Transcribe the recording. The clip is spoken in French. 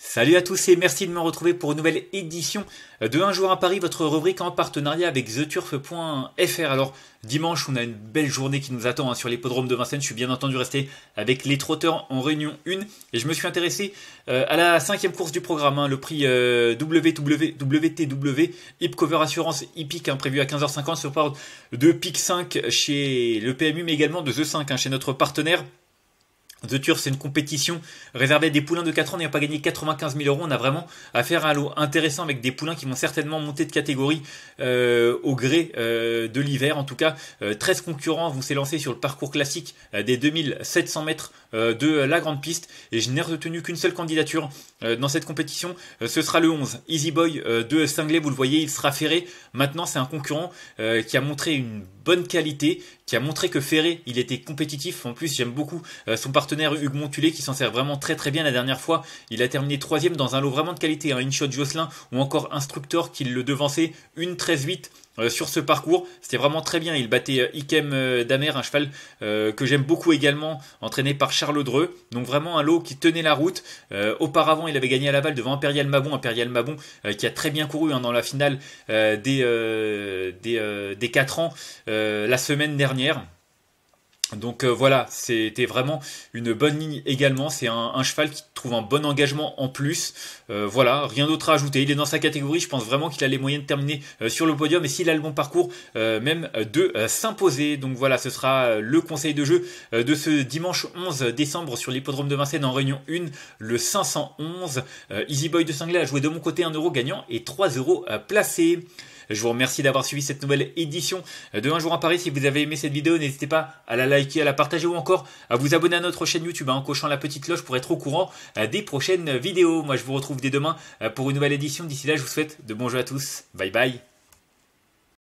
Salut à tous et merci de me retrouver pour une nouvelle édition de Un jour à Paris, votre rubrique en partenariat avec theturf.fr. Alors dimanche, on a une belle journée qui nous attend hein, sur l'hippodrome de Vincennes. Je suis bien entendu resté avec les trotteurs en réunion 1 et je me suis intéressé euh, à la cinquième course du programme, hein, le prix WTW, euh, Assurance Hippic, hein, prévu à 15h50 sur part de PIC 5 chez le PMU mais également de The 5 chez notre partenaire. The Turf, c'est une compétition réservée à des poulains de 4 ans a pas gagné 95 000 euros. On a vraiment affaire à un lot intéressant avec des poulains qui vont certainement monter de catégorie euh, au gré euh, de l'hiver. En tout cas, 13 euh, concurrents vont s'élancer sur le parcours classique des 2700 mètres de la grande piste. Et je n'ai retenu qu'une seule candidature dans cette compétition. ce sera le 11, Easy Boy de Singlet. Vous le voyez, il sera ferré. Maintenant, c'est un concurrent qui a montré une bonne qualité, qui a montré que Ferré, il était compétitif. En plus, j'aime beaucoup euh, son partenaire Hugues Montulé qui s'en sert vraiment très très bien la dernière fois. Il a terminé troisième dans un lot vraiment de qualité, un hein, InShot Jocelyn ou encore Instructor qui le devançait une 13-8 euh, sur ce parcours. C'était vraiment très bien. Il battait euh, Ikem euh, Damer, un cheval que j'aime beaucoup également, entraîné par Charles Dreux. Donc vraiment un lot qui tenait la route. auparavant, il avait gagné à Laval devant Imperial Mabon. Imperial Mabon qui a très bien couru hein, dans la finale des, des, des 4 ans la semaine dernière. Donc euh, voilà, c'était vraiment une bonne ligne également. C'est un, cheval qui trouve un bon engagement en plus. Euh, voilà, rien d'autre à ajouter. Il est dans sa catégorie. Je pense vraiment qu'il a les moyens de terminer euh, sur le podium et s'il a le bon parcours, même de s'imposer. Donc voilà, ce sera le conseil de jeu de ce dimanche 11 décembre sur l'hippodrome de Vincennes en Réunion 1, le 511. Easy Boy de Singlet a joué de mon côté un euro gagnant et 3 euros placés. Je vous remercie d'avoir suivi cette nouvelle édition de Un jour en Paris. Si vous avez aimé cette vidéo, n'hésitez pas à la liker, à la partager ou encore à vous abonner à notre chaîne YouTube hein, en cochant la petite cloche pour être au courant euh, des prochaines vidéos. Moi, je vous retrouve dès demain euh, pour une nouvelle édition. D'ici là, je vous souhaite de bons jeux à tous. Bye bye.